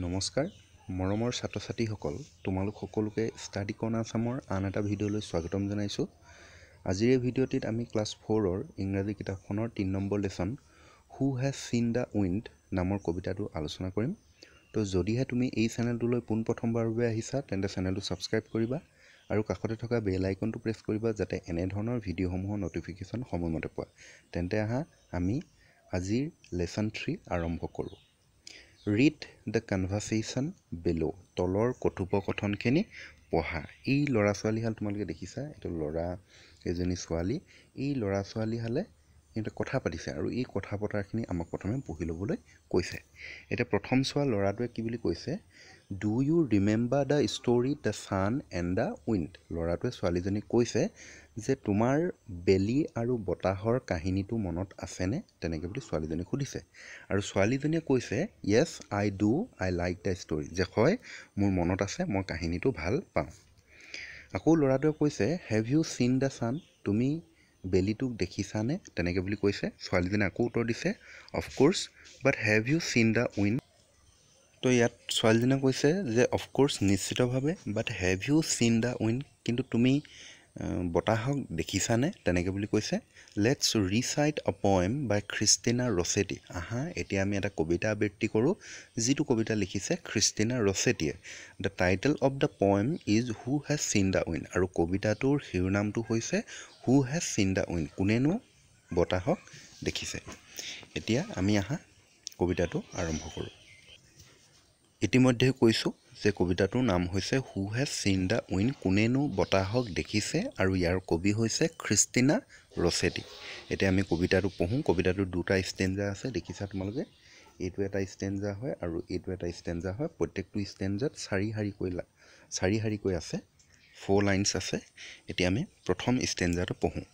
নমস্কাৰ মৰমৰ ছাত্ৰ ছাত্ৰীসকল তোমালোক সকলোকে ষ্টাডি কৰ্ণ আছামৰ আন এটা ভিডিঅ'লৈ স্বাগতম জনাইছোঁ আজিৰ এই ভিডিঅ'টিত আমি ক্লাছ ফ'ৰৰ ইংৰাজী কিতাপখনৰ তিনি number lesson who has seen the wind নামৰ কবিতাটো আলোচনা কৰিম তো যদিহে তুমি এই চেনেলটোলৈ পোনপ্ৰথমবাৰৰ বাবে আহিছা তেন্তে চেনেলটো ছাবস্ক্ৰাইব কৰিবা আৰু কাষতে থকা বেল আইকনটো প্ৰেছ কৰিবা যাতে এনেধৰণৰ ভিডিঅ'সমূহৰ নটিফিকেশ্যন সময়মতে পোৱা তেন্তে আহা আমি আজিৰ লেচন থ্ৰী আৰম্ভ কৰোঁ ৰিড দ্য কনভাৰ্চেশ্যন বিলো তলৰ কথোপকথনখিনি পঢ়া এই ল'ৰা ছোৱালীহাল তোমালোকে দেখিছা এইটো ল'ৰা এজনী ছোৱালী এই ল'ৰা ছোৱালীহালে সিহঁতে কথা পাতিছে আৰু এই কথা পতাখিনি আমাক প্ৰথমে পঢ়ি ল'বলৈ কৈছে এতিয়া প্ৰথম চোৱা ল'ৰাটোৱে কি বুলি কৈছে do you remember the story the sun and the wind ল'ৰাটোৱে ছোৱালীজনীক কৈছে যে তোমাৰ বেলি আৰু বতাহৰ কাহিনীটো মনত আছেনে তেনেকৈ বুলি ছোৱালীজনীক সুধিছে আৰু ছোৱালীজনীয়ে কৈছে yes I do I like the story যে হয় মোৰ মনত আছে মই কাহিনীটো ভাল পাওঁ আকৌ ল'ৰাটোৱে কৈছে have you seen the sun তুমি বেলিটোক দেখিছানে তেনেকৈ বুলি কৈছে ছোৱালীজনীয়ে আকৌ উত্তৰ দিছে of course but have you seen the wind তো ইয়াত ছোৱালীজনীয়ে কৈছে যে অফক'ৰ্ছ নিশ্চিতভাৱে but have you seen the wind কিন্তু তুমি বতাহক দেখিছানে তেনেকৈ বুলি কৈছে let's recite a poem by Christina Rossetti আহা এতিয়া আমি এটা কবিতা আবৃত্তি কৰোঁ যিটো কবিতা লিখিছে খ্ৰীষ্টিনা ৰচেটিয়ে the title of the poem is who has seen the wind আৰু কবিতাটোৰ শিৰোনামটো হৈছে who has seen the wind কোনেনো বতাহক দেখিছে এতিয়া আমি আহা কবিতাটো আৰম্ভ কৰোঁ ইতিমধ্যে কৈছোঁ যে কবিতাটোৰ নাম হৈছে who has seen the wind কোনেনো বতাহক দেখিছে আৰু ইয়াৰ কবি হৈছে খ্ৰীষ্টিনা ৰছেটি এতিয়া আমি কবিতাটো পঢ়োঁ কবিতাটোৰ দুটা ষ্টেঞ্জা আছে দেখিছা তোমালোকে এইটো এটা ষ্টেঞ্জা হয় আৰু এইটো এটা ষ্টেঞ্জা হয় প্ৰত্যেকটো ষ্টেঞ্জাত চাৰি শাৰীকৈ চাৰি শাৰীকৈ আছে ফ'ৰ লাইনছ আছে এতিয়া আমি প্ৰথম ষ্টেঞ্জাটো পঢ়োঁ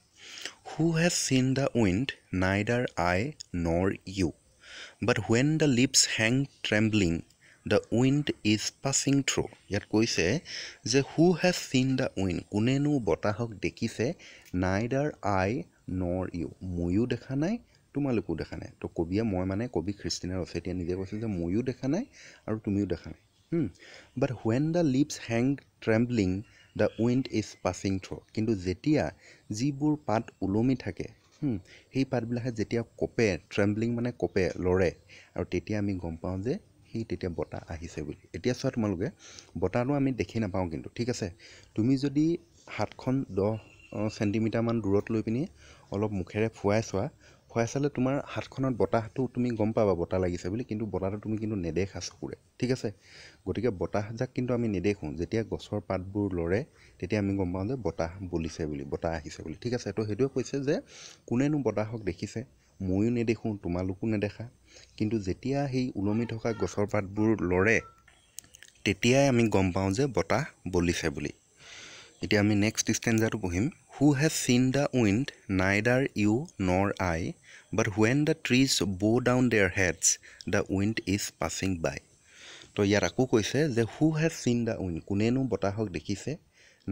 who has seen the wind neither I nor you but when the leaves hang trembling the wind is passing through ইয়াত কৈছে যে who has seen the wind কোনেনো বতাহক দেখিছে নাইডাৰ আই নৰ ইউ ময়ো দেখা নাই তোমালোকো দেখা নাই তো কবিয়ে মই মানে কবি খ্ৰীষ্টিনা ৰচেতিয়া নিজে কৈছিল যে ময়ো দেখা নাই আৰু তুমিও দেখা নাই but when the leaves hang trembling the wind is passing through কিন্তু যেতিয়া যিবোৰ পাত ওলমি থাকে সেই পাতবিলাকে যেতিয়া কঁপে ট্ৰেম্বলিং মানে কঁপে লৰে আৰু তেতিয়া আমি গম পাওঁ যে সি তেতিয়া বতাহ আহিছে বুলি এতিয়া চোৱা তোমালোকে বতাহটো আমি দেখি নাপাওঁ কিন্তু ঠিক আছে তুমি যদি হাতখন দহ চেণ্টিমিটাৰমান দূৰত লৈ পিনি অলপ মুখেৰে ফুৱাই চোৱা ফুৱাই চালে তোমাৰ হাতখনত বতাহটো তুমি গম পাবা বতাহ লাগিছে বুলি কিন্তু বতাহটো তুমি কিন্তু নেদেখা চকুৰে ঠিক আছে গতিকে বতাহজাক কিন্তু আমি নেদেখোঁ যেতিয়া গছৰ পাতবোৰ লৰে তেতিয়া আমি গম পাওঁ যে বতাহ বলিছে বুলি বতাহ আহিছে বুলি ঠিক আছে তো সেইটোৱে কৈছে যে কোনেনো বতাহক দেখিছে ময়ো নেদেখোঁ তোমালোকো নেদেখা কিন্তু যেতিয়া সেই ওলমি থকা গছৰ পাতবোৰ লৰে তেতিয়াই আমি গম পাওঁ যে বতাহ বলিছে বুলি এতিয়া আমি নেক্সট ষ্টেঞ্জাটো পঢ়িম who has seen the wind neither you nor I but when the trees bow' down their heads the wind is passing by তো ইয়াত আকৌ কৈছে যে who has seen the wind কোনেনো বতাহক দেখিছে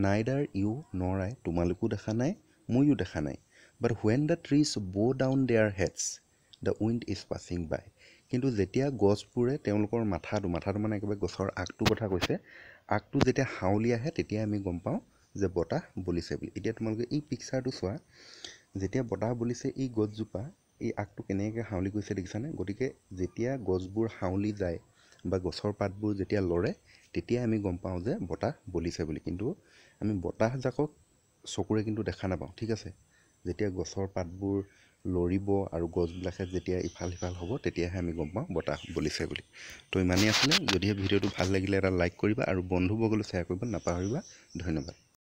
নাইডাৰ ইউ নৰ আই তোমালোকো দেখা নাই ময়ো দেখা নাই but when the trees bow' down their heads the wind is passing by কিন্তু যেতিয়া গছবোৰে তেওঁলোকৰ মাথাটো মাথাটো মানে একেবাৰে গছৰ আগটোৰ কথা কৈছে আগটো যেতিয়া হাউলি আহে তেতিয়া আমি গম পাওঁ যে বতাহ বলিছে বুলি এতিয়া তোমালোকে এই পিকচাৰটো চোৱা যেতিয়া বতাহ বলিছে এই গছজোপা এই আগটো কেনেকৈ হাউলি গৈছে দেখিছানে গতিকে যেতিয়া গছবোৰ হাউলি যায় বা গছৰ পাতবোৰ যেতিয়া লৰে তেতিয়াই আমি গম পাওঁ যে বতাহ বলিছে বুলি কিন্তু আমি বতাহজাকক চকুৰে কিন্তু দেখা নাপাওঁ ঠিক আছে যেতিয়া গছৰ পাতবোৰ লৰিব আৰু গছবিলাকে যেতিয়া ইফাল সিফাল হ'ব তেতিয়াহে আমি গম পাওঁ বতাহ বলিছে বুলি তো ইমানেই আছিলে যদিহে ভিডিঅ'টো ভাল লাগিলে এটা লাইক কৰিবা আৰু বন্ধুবৰ্গলৈ শ্বেয়াৰ কৰিবলৈ নাপাহৰিবা ধন্যবাদ